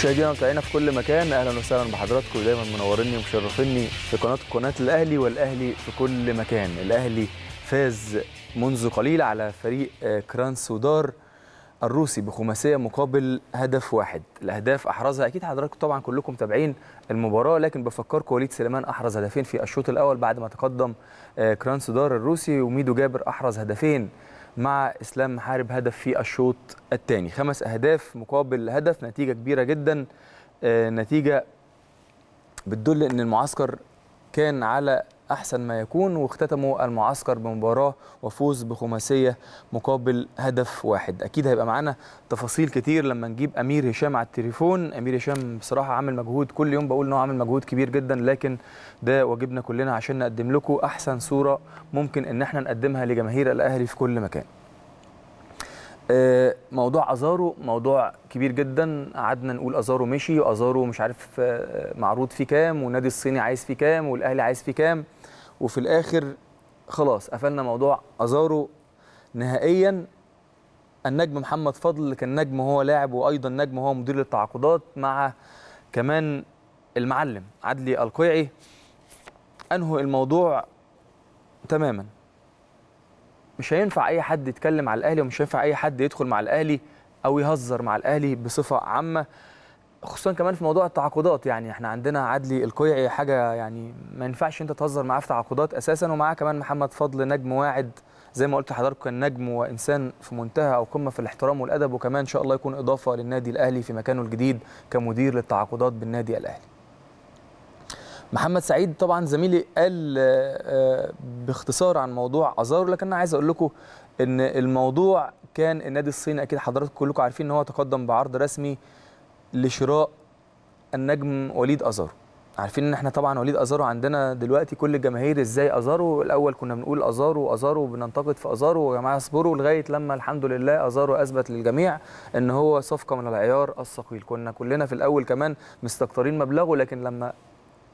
مشاهدينا ومتابعينا في كل مكان اهلا وسهلا بحضراتكم دايما منوريني ومشرفيني في قناه قناه الاهلي والاهلي في كل مكان الاهلي فاز منذ قليل على فريق آه، كرانسودار الروسي بخماسيه مقابل هدف واحد الاهداف احرزها اكيد حضراتكم طبعا كلكم متابعين المباراه لكن بفكركم وليد سليمان احرز هدفين في الشوط الاول بعد ما تقدم آه، كرانسودار الروسي وميدو جابر احرز هدفين مع اسلام محارب هدف في الشوط الثاني خمس اهداف مقابل هدف نتيجه كبيره جدا آه، نتيجه بتدل ان المعسكر كان على أحسن ما يكون واختتموا المعسكر بمباراة وفوز بخماسية مقابل هدف واحد أكيد هيبقى معانا تفاصيل كتير لما نجيب أمير هشام على التليفون أمير هشام بصراحة عامل مجهود كل يوم بقول إن هو عامل مجهود كبير جدا لكن ده واجبنا كلنا عشان نقدم لكم أحسن صورة ممكن إن احنا نقدمها لجماهير الأهلي في كل مكان آه، موضوع ازارو موضوع كبير جدا قعدنا نقول ازارو مشي وازارو مش عارف آه، معروض في كام والنادي الصيني عايز في كام والاهلي عايز في كام وفي الاخر خلاص قفلنا موضوع ازارو نهائيا النجم محمد فضل اللي كان نجم هو لاعب وايضا نجم هو مدير للتعاقدات مع كمان المعلم عدلي القيعي انهوا الموضوع تماما مش هينفع اي حد يتكلم على الاهلي ومش هينفع اي حد يدخل مع الاهلي او يهزر مع الاهلي بصفه عامه خصوصا كمان في موضوع التعاقدات يعني احنا عندنا عدلي القيعي حاجه يعني ما ينفعش انت تهزر معاه في تعاقدات اساسا ومعاه كمان محمد فضل نجم واعد زي ما قلت لحضرتك كان نجم وانسان في منتهى او قمه في الاحترام والادب وكمان ان شاء الله يكون اضافه للنادي الاهلي في مكانه الجديد كمدير للتعاقدات بالنادي الاهلي. محمد سعيد طبعا زميلي قال آه، آه، باختصار عن موضوع ازارو لكن انا عايز اقول لكم ان الموضوع كان النادي الصيني اكيد حضراتكم كلكم عارفين ان هو تقدم بعرض رسمي لشراء النجم وليد ازارو عارفين ان احنا طبعا وليد ازارو عندنا دلوقتي كل الجماهير ازاي ازارو الاول كنا بنقول ازارو ازارو بننتقد في ازارو يا جماعه اصبروا لغايه لما الحمد لله ازارو اثبت للجميع ان هو صفقه من العيار الثقيل كنا كلنا في الاول كمان مستكترين مبلغه لكن لما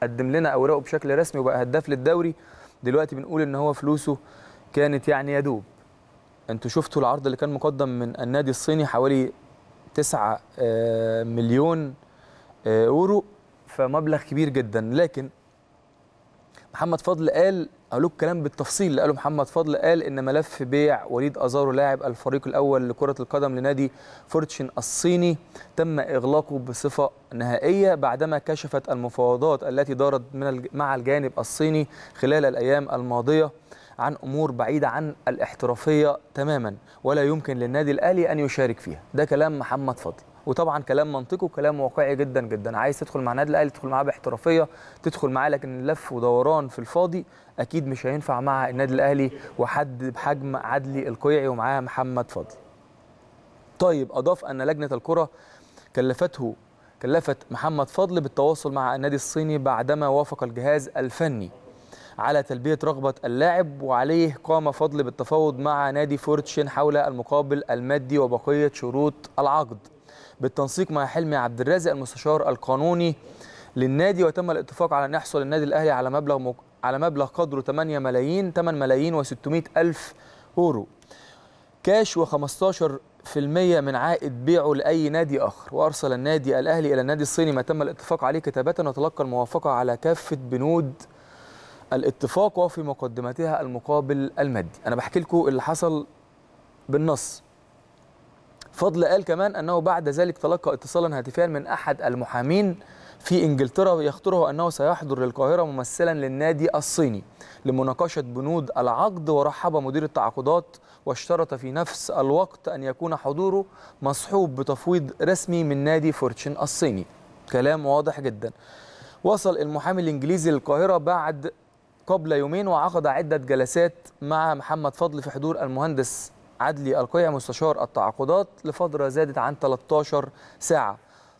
قدم لنا اوراقه بشكل رسمي وبقى هداف للدوري دلوقتي بنقول ان هو فلوسه كانت يعني يدوب انتوا شفتوا العرض اللي كان مقدم من النادي الصيني حوالي 9 آه، مليون اورو آه، فمبلغ كبير جدا لكن محمد فضل قال اقول لكم كلام بالتفصيل اللي قاله محمد فضل قال ان ملف بيع وليد ازارو لاعب الفريق الاول لكره القدم لنادي فورتشن الصيني تم اغلاقه بصفه نهائيه بعدما كشفت المفاوضات التي دارت من مع الجانب الصيني خلال الايام الماضيه عن امور بعيده عن الاحترافيه تماما ولا يمكن للنادي الاهلي ان يشارك فيها ده كلام محمد فضل وطبعا كلام منطقي وكلام واقعي جدا جدا عايز تدخل مع النادي الاهلي تدخل معاه باحترافيه تدخل معاه لكن لف ودوران في الفاضي اكيد مش هينفع مع النادي الاهلي وحد بحجم عدلي القيعي ومعاه محمد فضل طيب اضاف ان لجنه الكره كلفته كلفت محمد فضل بالتواصل مع النادي الصيني بعدما وافق الجهاز الفني على تلبية رغبة اللاعب وعليه قام فضل بالتفاوض مع نادي فورتشن حول المقابل المادي وبقية شروط العقد بالتنسيق مع حلمي عبد الرازق المستشار القانوني للنادي وتم الاتفاق على أن يحصل النادي الأهلي على مبلغ مك... على مبلغ قدره 8 ملايين 8 ملايين و600 ألف يورو كاش و15 في المية من عائد بيعه لأي نادي آخر وأرسل النادي الأهلي إلى النادي الصيني ما تم الاتفاق عليه كتابة وتلقى الموافقة على كافة بنود الاتفاق وفي مقدمتها المقابل المادي أنا بحكي لكم اللي حصل بالنص فضل قال كمان أنه بعد ذلك تلقى اتصالا هاتفيا من أحد المحامين في إنجلترا يخطره أنه سيحضر للقاهرة ممثلا للنادي الصيني لمناقشة بنود العقد ورحب مدير التعاقدات واشترط في نفس الوقت أن يكون حضوره مصحوب بتفويض رسمي من نادي فورتشن الصيني كلام واضح جدا وصل المحامي الإنجليزي للقاهرة بعد قبل يومين وعقد عدة جلسات مع محمد فضل في حضور المهندس عدلي القيع مستشار التعاقدات لفترة زادت عن 13 ساعة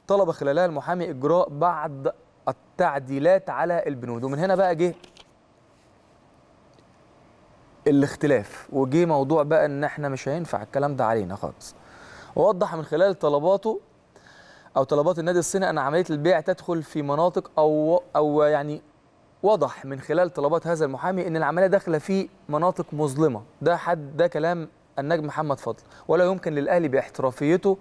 طلب خلالها المحامي إجراء بعض التعديلات على البنود ومن هنا بقى جه الاختلاف وجه موضوع بقى ان احنا مش هينفع الكلام ده علينا خالص ووضح من خلال طلباته او طلبات النادي الصيني ان عمليه البيع تدخل في مناطق او او يعني وضح من خلال طلبات هذا المحامي ان العمليه داخله في مناطق مظلمه ده حد ده كلام النجم محمد فضل ولا يمكن للاهلي باحترافيته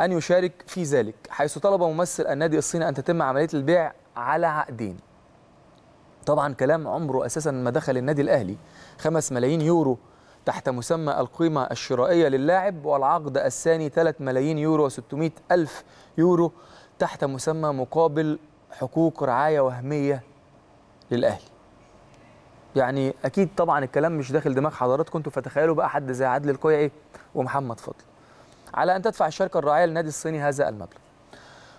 ان يشارك في ذلك حيث طلب ممثل النادي الصيني ان تتم عمليه البيع على عقدين طبعا كلام عمره اساسا ما دخل النادي الاهلي 5 ملايين يورو تحت مسمى القيمة الشرائية للاعب والعقد الثاني 3 ملايين يورو و600 ألف يورو تحت مسمى مقابل حقوق رعاية وهمية للاهلي يعني اكيد طبعا الكلام مش داخل دماغ حضراتكم انتوا فتخيلوا بقى حد زي عادل القيعي إيه؟ ومحمد فضل على ان تدفع الشركه الراعيه للنادي الصيني هذا المبلغ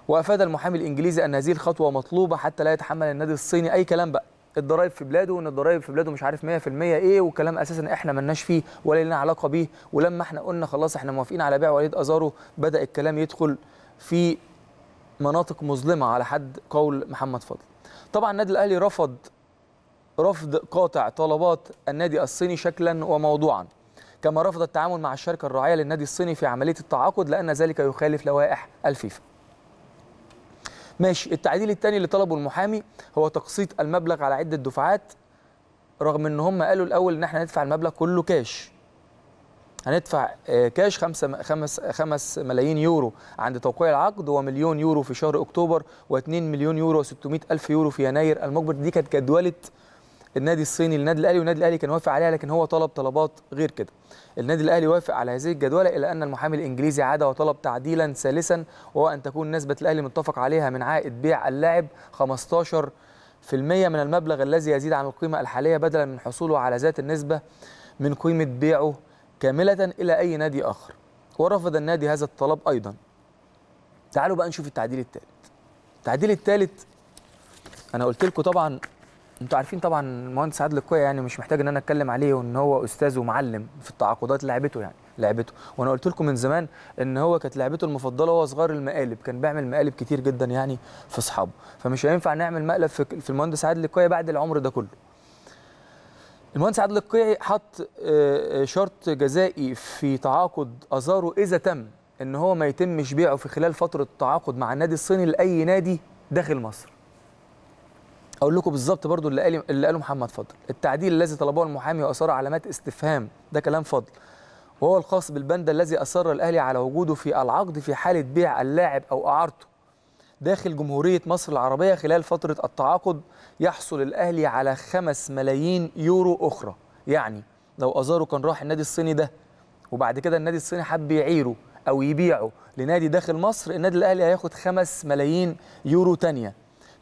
وافاد المحامي الانجليزي ان هذه الخطوه مطلوبه حتى لا يتحمل النادي الصيني اي كلام بقى الضرايب في بلاده وان الضرايب في بلاده مش عارف 100% ايه وكلام اساسا احنا مالناش فيه ولا لنا علاقه بيه ولما احنا قلنا خلاص احنا موافقين على بيع وليد ازارو بدا الكلام يدخل في مناطق مظلمه على حد قول محمد فضل طبعا النادي الاهلي رفض رفض قاطع طلبات النادي الصيني شكلا وموضوعا كما رفض التعامل مع الشركه الراعيه للنادي الصيني في عمليه التعاقد لان ذلك يخالف لوائح الفيفا ماشي التعديل الثاني اللي طلبه المحامي هو تقسيط المبلغ على عده دفعات رغم ان هم قالوا الاول ان احنا ندفع المبلغ كله كاش هندفع آه، كاش 5 5 5 ملايين يورو عند توقيع العقد ومليون يورو في شهر اكتوبر و2 مليون يورو و600 الف يورو في يناير المقبل دي كانت جدوله النادي الصيني للنادي الاهلي والنادي الاهلي كان وافق عليها لكن هو طلب طلبات غير كده النادي الاهلي وافق على هذه الجدوله الا ان المحامي الانجليزي عاد وطلب تعديلا ثالثا وهو ان تكون نسبه الاهلي متفق عليها من عائد بيع اللاعب 15 في المية من المبلغ الذي يزيد عن القيمة الحالية بدلا من حصوله على ذات النسبة من قيمة بيعه كاملة إلى أي نادي آخر ورفض النادي هذا الطلب أيضا تعالوا بقى نشوف التعديل الثالث التعديل الثالث أنا قلت لكم طبعا انتوا عارفين طبعا المهندس عادل القوية يعني مش محتاج ان انا اتكلم عليه وان هو استاذ ومعلم في التعاقدات لعبته يعني لعبته وانا قلت لكم من زمان ان هو كانت لعبته المفضله هو صغار المقالب كان بيعمل مقالب كتير جدا يعني في اصحابه فمش هينفع نعمل مقلب في المهندس عادل القوية بعد العمر ده كله المهندس عادل القيعي حط آه، آه، شرط جزائي في تعاقد ازارو اذا تم ان هو ما يتمش بيعه في خلال فتره التعاقد مع النادي الصيني لاي نادي داخل مصر. اقول لكم بالظبط برضو اللي قال اللي قاله محمد فضل، التعديل الذي طلبه المحامي واثار علامات استفهام ده كلام فضل. وهو الخاص بالبند الذي اصر الاهلي على وجوده في العقد في حاله بيع اللاعب او اعارته. داخل جمهورية مصر العربية خلال فترة التعاقد يحصل الأهلي على 5 ملايين يورو أخرى يعني لو أزارو كان راح النادي الصيني ده وبعد كده النادي الصيني حب يعيره أو يبيعه لنادي داخل مصر النادي الأهلي هياخد 5 ملايين يورو تانية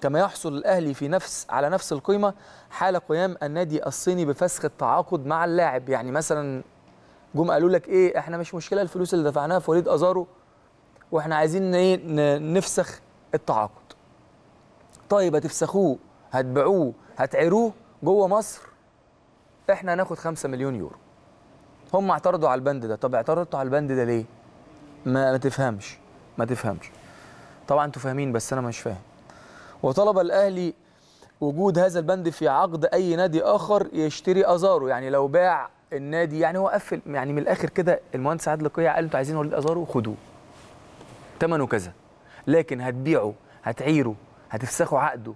كما يحصل الأهلي في نفس على نفس القيمة حال قيام النادي الصيني بفسخ التعاقد مع اللاعب يعني مثلا جم قالوا لك ايه احنا مش مشكله الفلوس اللي دفعناها في وليد ازارو واحنا عايزين ايه نفسخ التعاقد طيب هتفسخوه هتبيعوه هتعيروه جوه مصر احنا هناخد 5 مليون يورو هم اعترضوا على البند ده طب اعترضتوا على البند ده ليه ما, تفهمش ما تفهمش طبعا انتوا فاهمين بس انا مش فاهم وطلب الاهلي وجود هذا البند في عقد اي نادي اخر يشتري ازارو يعني لو باع النادي يعني هو قفل يعني من الاخر كده المهندس عادل قيع قال انتوا عايزين وليد ازارو خدوه ثمنه كذا لكن هتبيعه هتعيره هتفسخوا عقده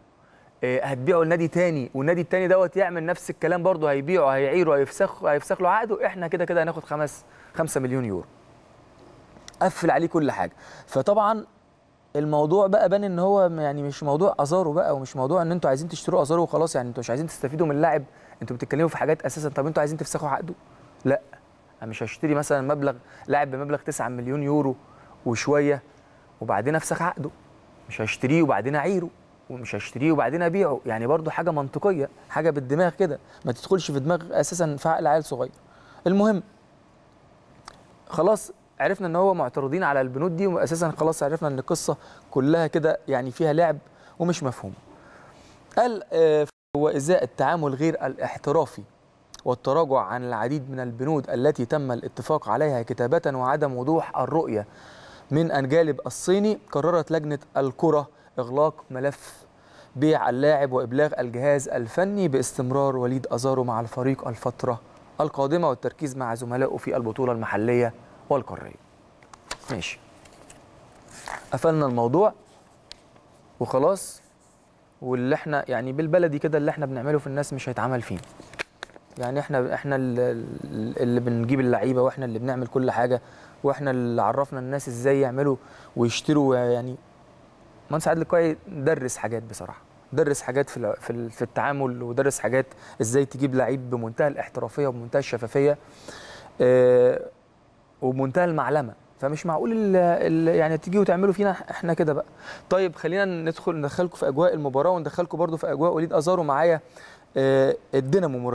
آه، هتبيعه لنادي تاني والنادي التاني دوت يعمل نفس الكلام برضه هيبيعه هيعيره هيفسخ هيفسخ له عقده احنا كده كده هناخد خمس 5 مليون يورو قفل عليه كل حاجه فطبعا الموضوع بقى بان ان هو يعني مش موضوع ازاره بقى ومش موضوع ان انتوا عايزين تشتروا ازاره وخلاص يعني انتوا مش عايزين تستفيدوا من اللاعب انتوا بتتكلموا في حاجات اساسا طب انتوا عايزين تفسخوا عقده لا انا مش هشتري مثلا مبلغ لاعب بمبلغ 9 مليون يورو وشويه وبعدين افسخ عقده مش هشتريه وبعدين اعيره ومش هشتريه وبعدين ابيعه يعني برضو حاجه منطقيه حاجه بالدماغ كده ما تدخلش في دماغ اساسا في عقل عيل صغير المهم خلاص عرفنا ان هو معترضين على البنود دي واساسا خلاص عرفنا ان القصه كلها كده يعني فيها لعب ومش مفهوم قال آه، هو ازاء التعامل غير الاحترافي والتراجع عن العديد من البنود التي تم الاتفاق عليها كتابه وعدم وضوح الرؤيه من الجانب الصيني قررت لجنة الكرة إغلاق ملف بيع اللاعب وإبلاغ الجهاز الفني باستمرار وليد أزارو مع الفريق الفترة القادمة والتركيز مع زملائه في البطولة المحلية والقارية ماشي قفلنا الموضوع وخلاص واللي احنا يعني بالبلدي كده اللي احنا بنعمله في الناس مش هيتعمل فينا يعني احنا احنا اللي بنجيب اللعيبه واحنا اللي بنعمل كل حاجه واحنا اللي عرفنا الناس ازاي يعملوا ويشتروا يعني مهندس عادل لقائي درس حاجات بصراحه درس حاجات في في التعامل ودرس حاجات ازاي تجيب لعيب بمنتهى الاحترافيه وبمنتهى الشفافيه ومنتهى آه، وبمنتهى المعلمه فمش معقول ال يعني تيجي وتعملوا فينا احنا كده بقى طيب خلينا ندخل ندخلكم في اجواء المباراه وندخلكم برضو في اجواء وليد ازارو معايا آه، الدينامو الدينامو